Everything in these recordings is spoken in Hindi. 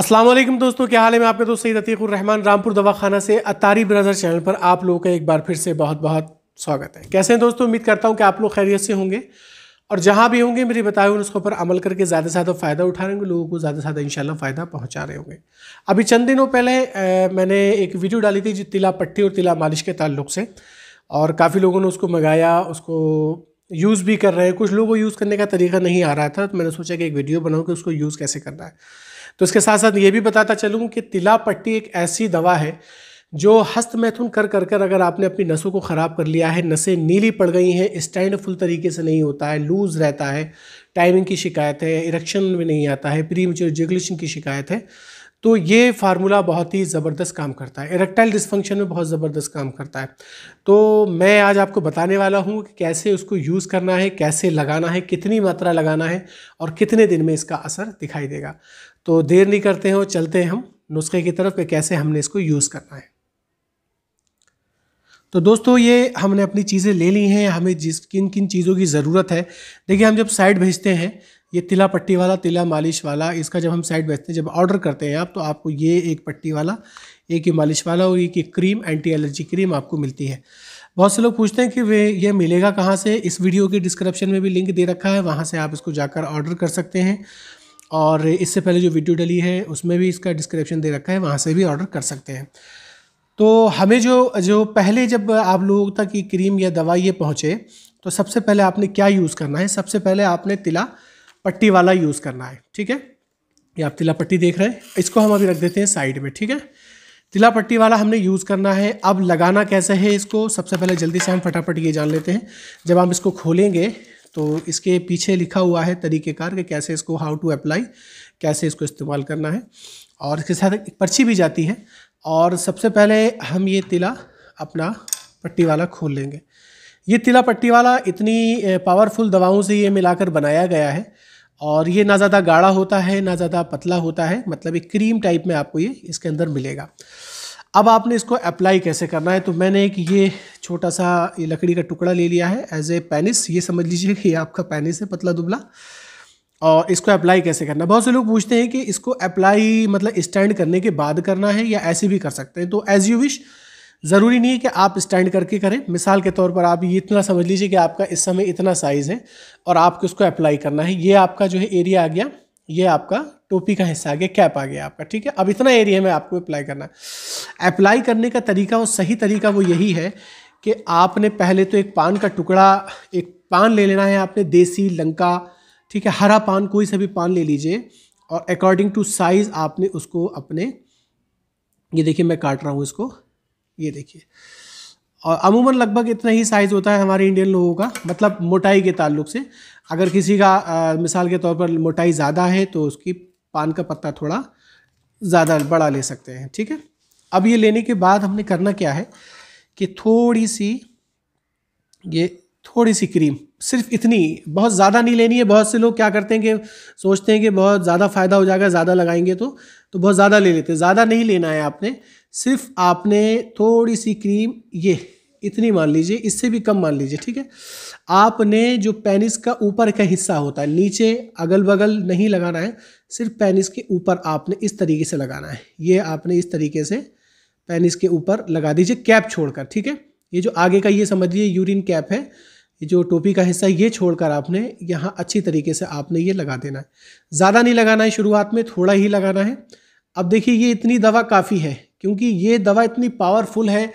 असलम दोस्तों क्या हाल है मैं आपके दोस्त सईद अतीकुररहमान रामपुर दवाखाना से अतारी ब्रदर चैनल पर आप लोगों का एक बार फिर से बहुत बहुत स्वागत है कैसे हैं दोस्तों उम्मीद करता हूँ कि आप लोग खैरियत से होंगे और जहाँ भी होंगे मेरे बताए हुए उसके ऊपर अमल करके ज़्यादा से ज़्यादा फ़ायदा उठा रहे होंगे लोगों को ज़्यादा से ज़्यादा इंशाल्लाह फ़ायदा पहुँचा रहे होंगे अभी चंद दिनों पहले मैंने एक वीडियो डाली थी जो तिला पट्टी और तिला मालिश के ताल्लुक से और काफ़ी लोगों ने उसको मंगाया उसको यूज़ भी कर रहे हैं कुछ लोगों को यूज़ करने का तरीका नहीं आ रहा था तो मैंने सोचा कि एक वीडियो बनाऊं कि उसको यूज़ कैसे करना है तो इसके साथ साथ ये भी बताता चलूँ कि तिला पट्टी एक ऐसी दवा है जो हस्त मैथुन कर कर कर अगर आपने अपनी नसों को ख़राब कर लिया है नसें नीली पड़ गई हैं स्टैंड फुल तरीके से नहीं होता है लूज़ रहता है टाइमिंग की शिकायत है इरेक्शन में नहीं आता है प्री मेच्योर की शिकायत है तो ये फार्मूला बहुत ही ज़बरदस्त काम करता है इरेक्टाइल डिसफंक्शन में बहुत ज़बरदस्त काम करता है तो मैं आज आपको बताने वाला हूँ कि कैसे उसको यूज़ करना है कैसे लगाना है कितनी मात्रा लगाना है और कितने दिन में इसका असर दिखाई देगा तो देर नहीं करते हैं और चलते हैं हम नुस्खे की तरफ कि कैसे हमने इसको यूज़ करना है तो दोस्तों ये हमने अपनी चीज़ें ले ली हैं हमें जिस किन किन चीज़ों की ज़रूरत है देखिए हम जब साइड भेजते हैं ये तिला पट्टी वाला तिला मालिश वाला इसका जब हम साइड बेचते हैं जब ऑर्डर करते हैं आप तो आपको ये एक पट्टी वाला एक ही मालिश वाला और एक ही क्रीम एंटी एलर्जी क्रीम आपको मिलती है बहुत से लोग पूछते हैं कि वे ये मिलेगा कहाँ से इस वीडियो के डिस्क्रिप्शन में भी लिंक दे रखा है वहाँ से आप इसको जाकर ऑर्डर कर सकते हैं और इससे पहले जो वीडियो डली है उसमें भी इसका डिस्क्रिप्शन दे रखा है वहाँ से भी ऑर्डर कर सकते हैं तो हमें जो जो पहले जब आप लोगों तक ये क्रीम या दवा ये पहुँचे तो सबसे पहले आपने क्या यूज़ करना है सबसे पहले आपने तिला पट्टी वाला यूज़ करना है ठीक है ये आप तिला पट्टी देख रहे हैं इसको हम अभी रख देते हैं साइड में ठीक है तिला पट्टी वाला हमने यूज़ करना है अब लगाना कैसे है इसको सबसे पहले जल्दी से हम फटाफट ये जान लेते हैं जब हम इसको खोलेंगे तो इसके पीछे लिखा हुआ है तरीक़ेकार कि कैसे इसको हाउ टू अप्लाई कैसे इसको इस्तेमाल करना है और इसके साथ एक पर्ची भी जाती है और सबसे पहले हम ये तिला अपना पट्टी वाला खोल लेंगे ये तिला पट्टी वाला इतनी पावरफुल दवाओं से ये मिलाकर बनाया गया है और ये ना ज़्यादा गाढ़ा होता है ना ज़्यादा पतला होता है मतलब एक क्रीम टाइप में आपको ये इसके अंदर मिलेगा अब आपने इसको अप्लाई कैसे करना है तो मैंने एक ये छोटा सा ये लकड़ी का टुकड़ा ले लिया है एज ए पेनिस ये समझ लीजिए कि ये आपका पेनिस है पतला दुबला और इसको अप्लाई कैसे करना बहुत से लोग पूछते हैं कि इसको अप्लाई मतलब स्टैंड करने के बाद करना है या ऐसे भी कर सकते हैं तो एज़ यू विश ज़रूरी नहीं है कि आप स्टैंड करके करें मिसाल के तौर पर आप ये इतना समझ लीजिए कि आपका इस समय इतना साइज़ है और आपको इसको अप्लाई करना है ये आपका जो है एरिया आ गया ये आपका टोपी का हिस्सा आ गया कैप आ गया आपका ठीक है अब इतना एरिया में आपको अप्लाई करना है अप्लाई करने का तरीका और सही तरीका वो यही है कि आपने पहले तो एक पान का टुकड़ा एक पान ले लेना है आपने देसी लंका ठीक है हरा पान कोई सा भी पान ले लीजिए और अकॉर्डिंग टू साइज़ आपने उसको अपने ये देखिए मैं काट रहा हूँ इसको ये देखिए और अमूमन लगभग इतना ही साइज़ होता है हमारे इंडियन लोगों का मतलब मोटाई के ताल्लुक से अगर किसी का आ, मिसाल के तौर पर मोटाई ज़्यादा है तो उसकी पान का पत्ता थोड़ा ज़्यादा बड़ा ले सकते हैं ठीक है अब ये लेने के बाद हमने करना क्या है कि थोड़ी सी ये थोड़ी सी क्रीम सिर्फ इतनी बहुत ज़्यादा नहीं लेनी है बहुत से लोग क्या करते हैं कि सोचते हैं कि बहुत ज़्यादा फ़ायदा हो जाएगा ज़्यादा लगाएंगे तो तो बहुत ज़्यादा ले लेते हैं ज़्यादा नहीं लेना है आपने सिर्फ आपने थोड़ी सी क्रीम ये इतनी मान लीजिए इससे भी कम मान लीजिए ठीक है आपने जो पेनिस का ऊपर का हिस्सा होता है नीचे अगल बगल नहीं लगाना है सिर्फ पेनिस के ऊपर आपने इस तरीके से लगाना है ये आपने इस तरीके से पेनिस के ऊपर लगा दीजिए कैप छोड़कर ठीक है ये जो आगे का ये समझिए यूरिन कैप है ये जो टोपी का हिस्सा ये छोड़कर आपने यहाँ अच्छी तरीके से आपने ये लगा देना है ज़्यादा नहीं लगाना है शुरुआत में थोड़ा ही लगाना है अब देखिए ये इतनी दवा काफ़ी है क्योंकि ये दवा इतनी पावरफुल है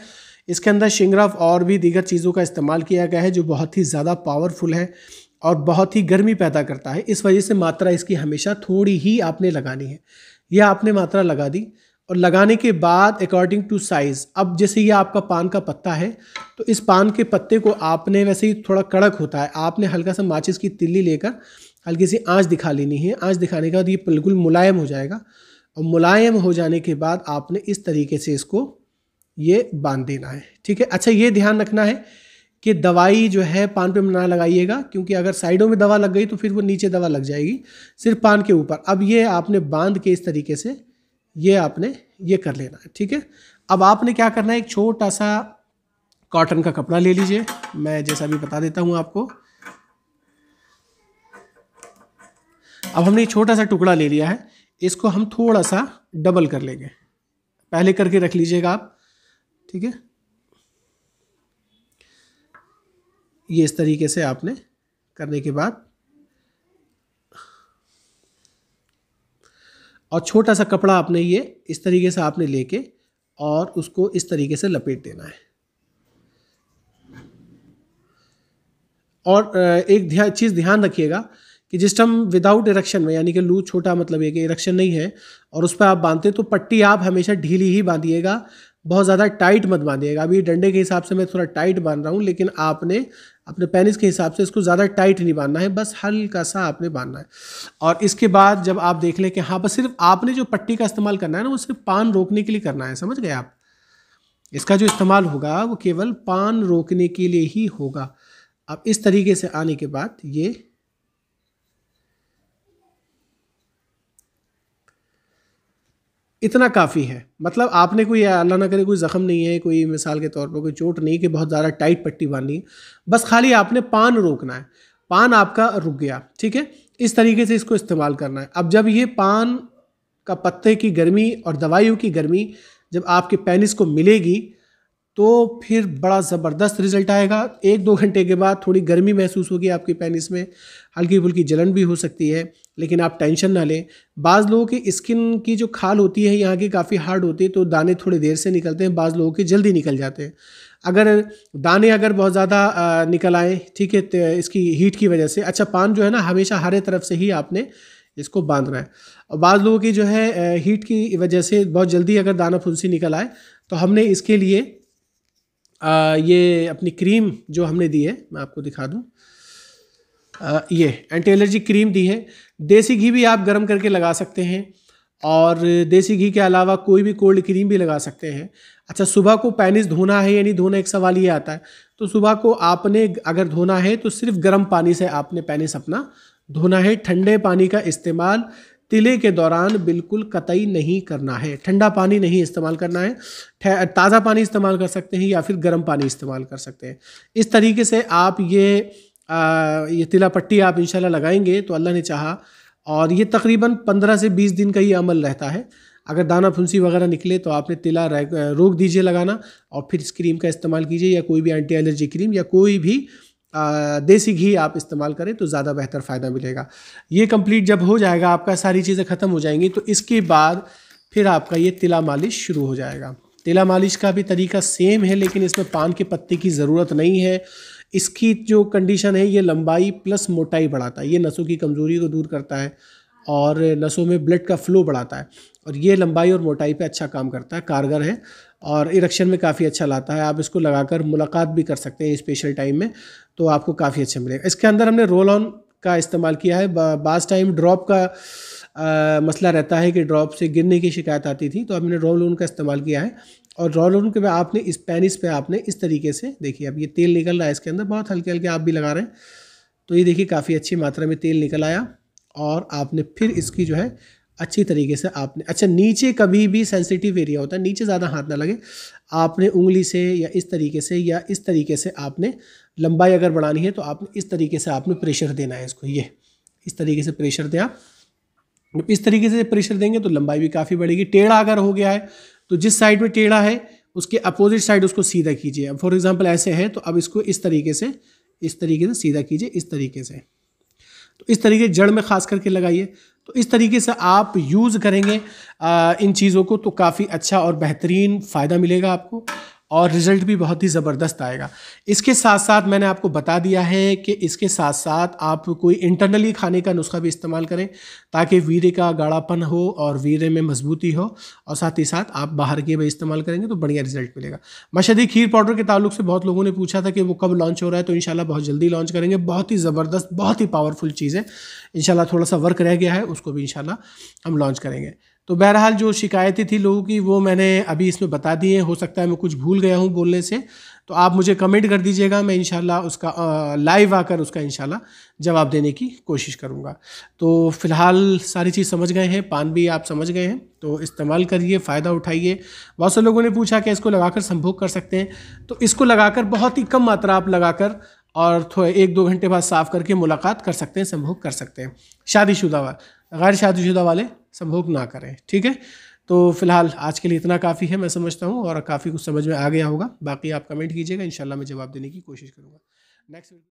इसके अंदर शिंगराफ और भी दीगर चीज़ों का इस्तेमाल किया गया है जो बहुत ही ज़्यादा पावरफुल है और बहुत ही गर्मी पैदा करता है इस वजह से मात्रा इसकी हमेशा थोड़ी ही आपने लगानी है यह आपने मात्रा लगा दी और लगाने के बाद अकॉर्डिंग टू साइज़ अब जैसे ये आपका पान का पत्ता है तो इस पान के पत्ते को आपने वैसे ही थोड़ा कड़क होता है आपने हल्का सा माचिस की तिल्ली लेकर हल्की सी आँच दिखा लेनी है आँच दिखाने के बाद ये बिल्कुल मुलायम हो जाएगा और मुलायम हो जाने के बाद आपने इस तरीके से इसको ये बांध देना है ठीक है अच्छा ये ध्यान रखना है कि दवाई जो है पान पे ना लगाइएगा क्योंकि अगर साइडों में दवा लग गई तो फिर वो नीचे दवा लग जाएगी सिर्फ पान के ऊपर अब ये आपने बांध के इस तरीके से ये आपने ये कर लेना है ठीक है अब आपने क्या करना है एक छोटा सा कॉटन का कपड़ा ले लीजिए मैं जैसा भी बता देता हूँ आपको अब हमने एक छोटा सा टुकड़ा ले लिया है इसको हम थोड़ा सा डबल कर लेंगे पहले करके रख लीजिएगा आप ठीक है ये इस तरीके से आपने करने के बाद और छोटा सा कपड़ा आपने ये इस तरीके से आपने लेके और उसको इस तरीके से लपेट देना है और एक ध्या, चीज़ ध्यान रखिएगा कि जिस टाइम विदाउट इरेक्शन में यानी कि लू छोटा मतलब ये कि इरेक्शन नहीं है और उस पर आप बांधते तो पट्टी आप हमेशा ढीली ही बांधिएगा बहुत ज़्यादा टाइट मत बांधिएगा अभी डंडे के हिसाब से मैं थोड़ा टाइट बांध रहा हूँ लेकिन आपने अपने पेनिस के हिसाब से इसको ज़्यादा टाइट नहीं बांधना है बस हल्का सा आपने बांधना है और इसके बाद जब आप देख लें कि हाँ बस सिर्फ आपने जो पट्टी का इस्तेमाल करना है ना वो सिर्फ पान रोकने के लिए करना है समझ गए आप इसका जो इस्तेमाल होगा वो केवल पान रोकने के लिए ही होगा अब इस तरीके से आने के बाद ये इतना काफ़ी है मतलब आपने कोई अल्लाह ना करे कोई ज़ख़म नहीं है कोई मिसाल के तौर पर कोई चोट नहीं कि बहुत ज़्यादा टाइट पट्टी बांधनी है बस खाली आपने पान रोकना है पान आपका रुक गया ठीक है इस तरीके से इसको इस्तेमाल करना है अब जब ये पान का पत्ते की गर्मी और दवाइयों की गर्मी जब आपके पेनिस को मिलेगी तो फिर बड़ा ज़बरदस्त रिजल्ट आएगा एक दो घंटे के बाद थोड़ी गर्मी महसूस होगी आपकी पैनिस में हल्की फुल्की जलन भी हो सकती है लेकिन आप टेंशन ना लें बाज़ लोगों की स्किन की जो खाल होती है यहाँ की काफ़ी हार्ड होती है तो दाने थोड़ी देर से निकलते हैं बाज़ लोगों के जल्दी निकल जाते हैं अगर दाने अगर बहुत ज़्यादा निकल आएँ ठीक है तो इसकी हीट की वजह से अच्छा पान जो है ना हमेशा हरे तरफ से ही आपने इसको बांधना है और बाज़ लोगों की जो है हीट की वजह से बहुत जल्दी अगर दाना फुंसी निकल आए तो हमने इसके लिए आ, ये अपनी क्रीम जो हमने दी है मैं आपको दिखा दूँ ये एंटी एलर्जी क्रीम दी है देसी घी भी आप गर्म करके लगा सकते हैं और देसी घी के अलावा कोई भी कोल्ड क्रीम भी लगा सकते हैं अच्छा सुबह को पैनिस धोना है यानी धोना एक सवाल ये आता है तो सुबह को आपने अगर धोना है तो सिर्फ गर्म पानी से आपने पैनिस अपना धोना है ठंडे पानी का इस्तेमाल तिले के दौरान बिल्कुल कतई नहीं करना है ठंडा पानी नहीं इस्तेमाल करना है ताज़ा पानी इस्तेमाल कर सकते हैं या फिर गर्म पानी इस्तेमाल कर सकते हैं इस तरीके से आप ये आ, ये तिला पट्टी आप इंशाल्लाह लगाएंगे तो अल्लाह ने चाहा और ये तकरीबन पंद्रह से बीस दिन का ये अमल रहता है अगर दाना फुंसी वगैरह निकले तो आपने तिला रोक दीजिए लगाना और फिर इस क्रीम का इस्तेमाल कीजिए या कोई भी एंटी एलर्जी क्रीम या कोई भी देसी घी आप इस्तेमाल करें तो ज़्यादा बेहतर फ़ायदा मिलेगा ये कंप्लीट जब हो जाएगा आपका सारी चीज़ें ख़त्म हो जाएंगी तो इसके बाद फिर आपका ये तिला मालिश शुरू हो जाएगा तिला मालिश का भी तरीका सेम है लेकिन इसमें पान के पत्ते की ज़रूरत नहीं है इसकी जो कंडीशन है ये लंबाई प्लस मोटाई बढ़ाता है ये नसों की कमज़ोरी को दूर करता है और नसों में ब्लड का फ्लो बढ़ाता है और ये लंबाई और मोटाई पे अच्छा काम करता है कारगर है और इरेक्शन में काफ़ी अच्छा लाता है आप इसको लगाकर मुलाकात भी कर सकते हैं स्पेशल टाइम में तो आपको काफ़ी अच्छा मिलेगा इसके अंदर हमने रोल ऑन का इस्तेमाल किया है बास टाइम ड्रॉप का आ, मसला रहता है कि ड्रॉप से गिरने की शिकायत आती थी तो हमने रोल ऑन का इस्तेमाल किया है और रोल ऑन के बाद आपने स्पेनिस पे आपने इस तरीके से देखिए अब ये तेल निकल रहा है इसके अंदर बहुत हल्के हल्के आप भी लगा रहे हैं तो ये देखिए काफ़ी अच्छी मात्रा में तेल निकल आया और आपने फिर इसकी जो है अच्छी तरीके से आपने अच्छा नीचे कभी भी सेंसिटिव एरिया होता है नीचे ज़्यादा हाथ ना लगे आपने उंगली से या इस तरीके से या इस तरीके से आपने लंबाई अगर बढ़ानी है तो आपने इस तरीके से आपने प्रेशर देना है इसको ये इस तरीके से प्रेशर दें आप इस तरीके से प्रेशर देंगे तो लंबाई भी काफ़ी बढ़ेगी टेढ़ा अगर हो गया है तो जिस साइड में टेढ़ा है उसके अपोजिट साइड उसको सीधा कीजिए अब फॉर एग्जाम्पल ऐसे है तो अब इसको इस तरीके से इस तरीके से सीधा कीजिए इस तरीके से इस तरीके जड़ में ख़ास करके लगाइए तो इस तरीके से आप यूज़ करेंगे इन चीज़ों को तो काफ़ी अच्छा और बेहतरीन फ़ायदा मिलेगा आपको और रिज़ल्ट भी बहुत ही ज़बरदस्त आएगा इसके साथ साथ मैंने आपको बता दिया है कि इसके साथ साथ आप कोई इंटरनली खाने का नुस्खा भी इस्तेमाल करें ताकि वीरे का गाढ़ापन हो और वीरे में मजबूती हो और साथ ही साथ आप बाहर के भी इस्तेमाल करेंगे तो बढ़िया रिजल्ट मिलेगा मशदी खीर पाउडर के ताल्लुक से बहुत लोगों ने पूछा था कि वो कब लॉन्च हो रहा है तो इन बहुत जल्दी लॉन्च करेंगे बहुत ही ज़बरदस्त बहुत ही पावरफुल चीज़ है इन थोड़ा सा वर्क रह गया है उसको भी इन हम लॉन्च करेंगे तो बहरहाल जो शिकायतें थी लोगों की वो मैंने अभी इसमें बता दी हैं हो सकता है मैं कुछ भूल गया हूँ बोलने से तो आप मुझे कमेंट कर दीजिएगा मैं इनशाला उसका लाइव आकर उसका इनशाला जवाब देने की कोशिश करूँगा तो फ़िलहाल सारी चीज़ समझ गए हैं पान भी आप समझ गए हैं तो इस्तेमाल करिए फ़ायदा उठाइए बहुत से लोगों ने पूछा कि इसको लगाकर संभोग कर सकते हैं तो इसको लगाकर बहुत ही कम मात्रा आप लगाकर और थोड़े एक दो घंटे बाद साफ़ करके मुलाकात कर सकते हैं संभोग कर सकते हैं शादीशुदा गैर शादीशुदा वाले संभोग ना करें ठीक है तो फिलहाल आज के लिए इतना काफ़ी है मैं समझता हूँ और काफ़ी कुछ समझ में आ गया होगा बाकी आप कमेंट कीजिएगा इन मैं जवाब देने की कोशिश करूँगा नेक्स्ट